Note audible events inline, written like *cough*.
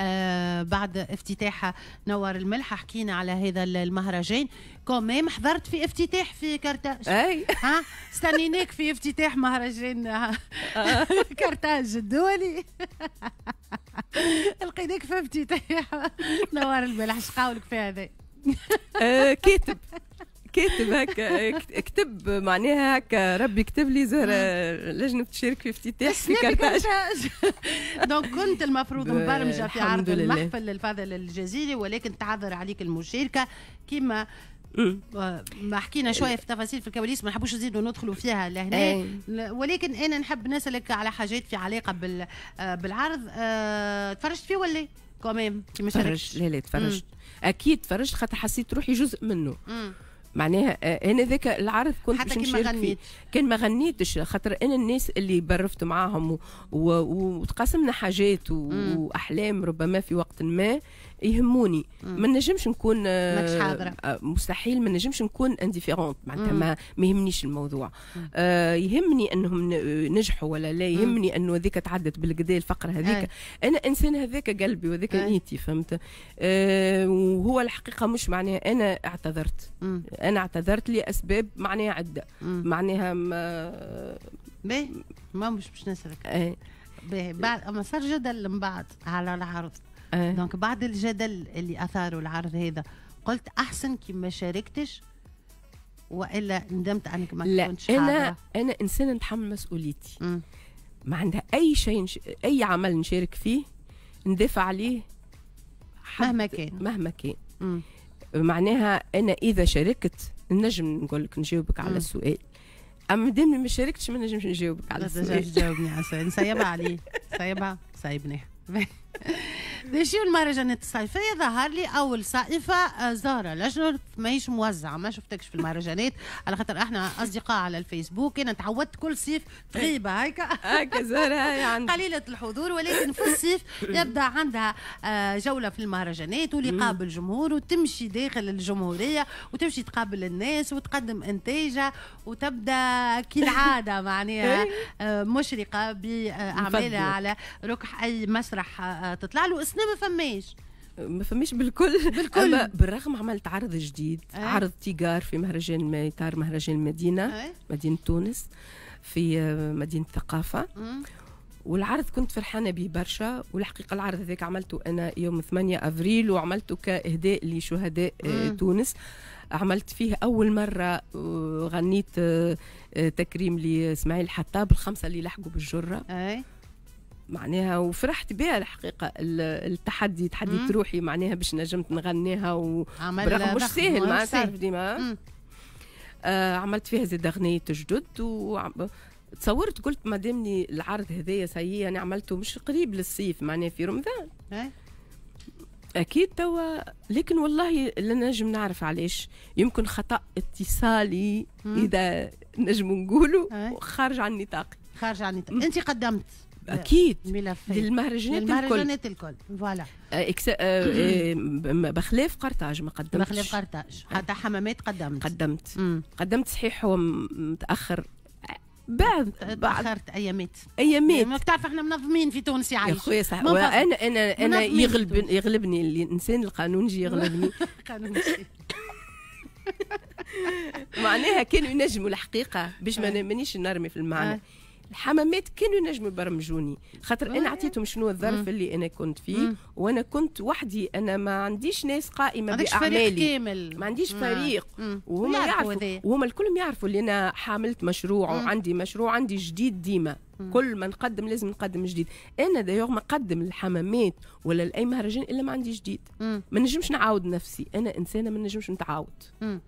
آه، بعد افتتاحها نور الملح حكينا على هذا المهرجان كومام إيه، حضرت في افتتاح في كرتاج اي ها استنيناك في افتتاح مهرجان آه، *laughs* كرتاج الدولي *laughs* لقيناك في افتتاح نوار الملح شقاولك في هذا آه، كاتب كاتب هكا اكتب معناها هكا ربي كتب لي زهره لجنه تشارك في افتتاح في كرتاج دونك *laughs* كنت المفروض مبرمجه في عرض المحفل الفاضل الجزيري ولكن تعذر عليك المشاركه كما آه، ما حكينا شويه في تفاصيل في الكواليس ما نحبوش نزيدوا ندخلوا فيها لهنا ولكن انا نحب نسالك على حاجات في علاقه بال آه، بالعرض آه، تفرجت فيه ولا كمان كي ما تفرجت لا لا تفرجت اكيد تفرجت خاطر حسيت روحي جزء منه مم. معناها آه، انا ذاك العرض كنت حتى كان ما غنيت كان ما غنيتش خاطر انا الناس اللي برفت معاهم وتقاسمنا حاجات واحلام ربما في وقت ما يهموني ما نجمش نكون آه،, آه مستحيل ما نجمش نكون انديفيرونت معناتها ما يهمنيش الموضوع آه يهمني انهم نجحوا ولا لا يهمني انه هذيك تعدت بالكدا الفقره هذيك انا انسان هذاك قلبي وهذاك نيتي فهمت آه وهو الحقيقه مش معناها انا اعتذرت مم. انا اعتذرت لاسباب معناها عده مم. معناها ما ما مش باش نسالك بعد ما صار جدل من بعد على العرض ايه؟ دونك بعد الجدل اللي اثاره العرض هذا قلت احسن كي ما شاركتش والا ندمت انك ما لا كنتش انا انا انسانه نتحمل مسؤوليتي ما عندها اي شيء نش... اي عمل نشارك فيه ندافع عليه مهما كان مهما كان معناها انا اذا شاركت نجم نقول لك نجاوبك على السؤال اما مادام ما شاركتش ما نجمش نجاوبك على السؤال تجاوبني على السؤال نسيبها عليه نسيبها سايبني. *laughs* نجيو المهرجانات الصيفية ظهر لي أول صائفة آه، زهرة لجنة ماهيش موزعة ما شفتكش في المهرجانات على خاطر احنا أصدقاء على الفيسبوك أنا تعودت كل صيف تغيبة هيك هكا زهرة هي *laughs* عندي قليلة الحضور ولكن في الصيف يبدأ عندها آه، جولة في المهرجانات ولقاء بالجمهور وتمشي داخل الجمهورية وتمشي تقابل الناس وتقدم إنتاجها وتبدأ كالعادة *laughs* معناها إيه. آه، مشرقة بأعمالها على ركح أي مسرح تطلع له شنو ما فماش ما فماش بالكل بالكل أما بالرغم عملت عرض جديد أه؟ عرض تيجار في مهرجان اطار مهرجان المدينه أه؟ مدينه تونس في آه، مدينه الثقافه أه؟ والعرض كنت فرحانة به برشا والحقيقة العرض هذاك عملته أنا يوم 8 أفريل وعملته كإهداء لشهداء آه، مم. تونس عملت فيه أول مرة آه، غنيت تكريم لإسماعيل حطاب الخمسة اللي لحقوا بالجرة أي. معناها وفرحت بها الحقيقه التحدي تحديت روحي معناها باش نجمت نغنيها وبرغم مش سهل ما تعرف ديما آه عملت فيها زاد اغنية جدد و تصورت قلت دامني العرض هذايا سيء يعني عملته مش قريب للصيف معناها في رمضان إيه. اكيد توا لكن والله لا نجم نعرف علاش يمكن خطا اتصالي اذا نجم نقوله إيه. خارج عن نطاقي خارج عن نطاقي انت قدمت آه، اكيد ملفات للمهرجانات للمهرجانات الكل فوالا آه، إكس... آه، بخلاف قرطاج ما قدمتش بخلاف قرطاج حتى حمامات قدمت قدمت مم. قدمت صحيح هو متاخر بعد تاخرت ايامات ايامات يعني بتعرف احنا منظمين في تونس يا خويا صح انا انا انا يغلب يغلبني الانسان القانونجي يغلبني *laughs* *laughs* قانونجي معناها كانوا ينجموا الحقيقه باش مانيش نرمي في المعنى الحمامات كانوا ينجموا يبرمجوني خاطر انا عطيتهم شنو الظرف اللي انا كنت فيه وانا كنت وحدي انا ما عنديش ناس قائمه باعمالي فريق كامل ما عنديش فريق وهم يعرفوا وهم الكل يعرفوا اللي انا حاملت مشروع وعندي مشروع عندي جديد ديما كل ما نقدم لازم نقدم جديد انا دايوغ ما نقدم الحمامات ولا لاي مهرجان الا ما عندي جديد ما نجمش نعاود نفسي انا انسانه ما نجمش نتعاود